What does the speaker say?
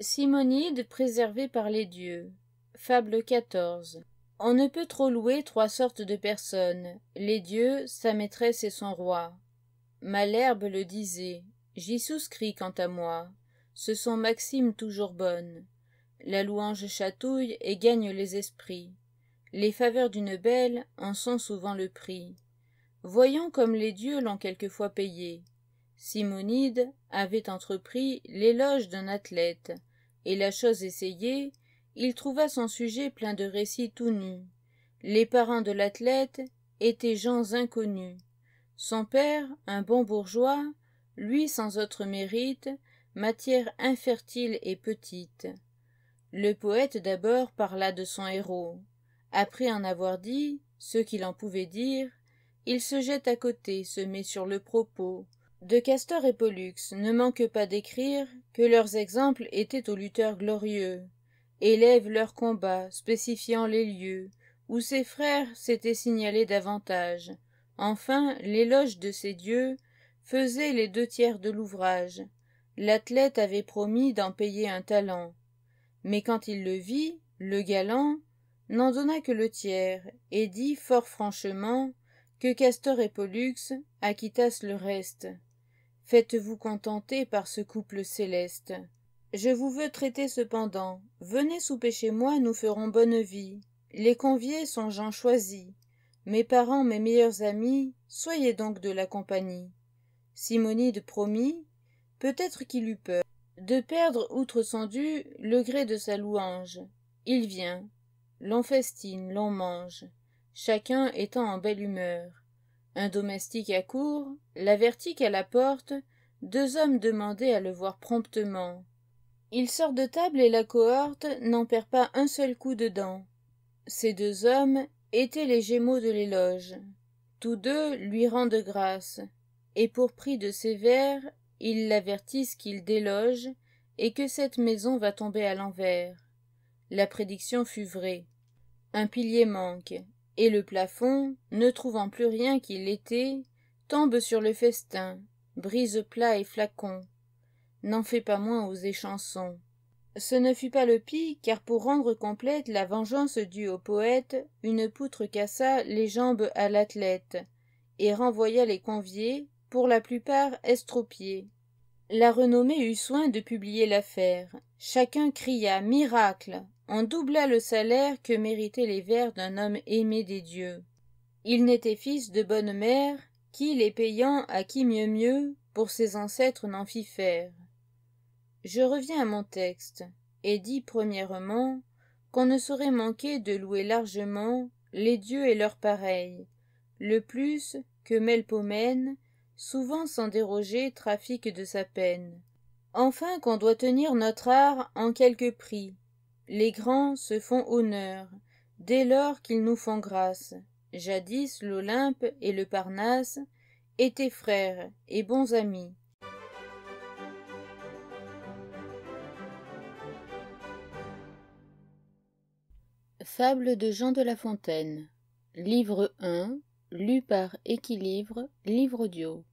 Simonide préservé par les dieux. Fable 14. On ne peut trop louer trois sortes de personnes les dieux, sa maîtresse et son roi. Malherbe le disait. J'y souscris quant à moi. Ce sont maximes toujours bonnes. La louange chatouille et gagne les esprits. Les faveurs d'une belle en sont souvent le prix. Voyons comme les dieux l'ont quelquefois payé. Simonide avait entrepris l'éloge d'un athlète et la chose essayée, il trouva son sujet plein de récits tout nus. Les parents de l'athlète étaient gens inconnus. Son père, un bon bourgeois, lui sans autre mérite, matière infertile et petite. Le poète d'abord parla de son héros. Après en avoir dit ce qu'il en pouvait dire, il se jette à côté, se met sur le propos, de Castor et Pollux ne manque pas d'écrire que leurs exemples étaient aux lutteurs glorieux, élèvent leurs combats, spécifiant les lieux, où ses frères s'étaient signalés davantage. Enfin, l'éloge de ces dieux faisait les deux tiers de l'ouvrage. L'athlète avait promis d'en payer un talent. Mais quand il le vit, le galant n'en donna que le tiers, et dit fort franchement que Castor et Pollux acquittassent le reste. Faites-vous contenter par ce couple céleste. Je vous veux traiter cependant. Venez souper chez moi, nous ferons bonne vie. Les conviés sont gens choisis. Mes parents, mes meilleurs amis, soyez donc de la compagnie. Simonide promit, peut-être qu'il eut peur, de perdre, outre son dû, le gré de sa louange. Il vient. L'on festine, l'on mange, chacun étant en belle humeur. Un domestique accourt, l'avertit qu'à la porte, deux hommes demandaient à le voir promptement. Il sort de table et la cohorte n'en perd pas un seul coup de dent. Ces deux hommes étaient les gémeaux de l'éloge. Tous deux lui rendent grâce, et pour prix de ses vers, ils l'avertissent qu'il déloge et que cette maison va tomber à l'envers. La prédiction fut vraie. Un pilier manque, et le plafond, ne trouvant plus rien qu'il l'était, tombe sur le festin, brise plat et flacons. N'en fait pas moins aux échansons. Ce ne fut pas le pis, car pour rendre complète la vengeance due au poète, une poutre cassa les jambes à l'athlète, et renvoya les conviés, pour la plupart estropiés. La renommée eut soin de publier l'affaire. Chacun cria Miracle On doubla le salaire que méritaient les vers d'un homme aimé des dieux. Il n'était fils de bonne mère, qui les payant à qui mieux mieux, pour ses ancêtres n'en fit faire. Je reviens à mon texte, et dis premièrement qu'on ne saurait manquer de louer largement les dieux et leurs pareils, le plus que Melpomène, souvent sans déroger, trafic de sa peine. Enfin qu'on doit tenir notre art en quelque prix. Les grands se font honneur, dès lors qu'ils nous font grâce. Jadis l'Olympe et le Parnasse étaient frères et bons amis. Fable de Jean de La Fontaine Livre 1, lu par Équilibre, livre audio.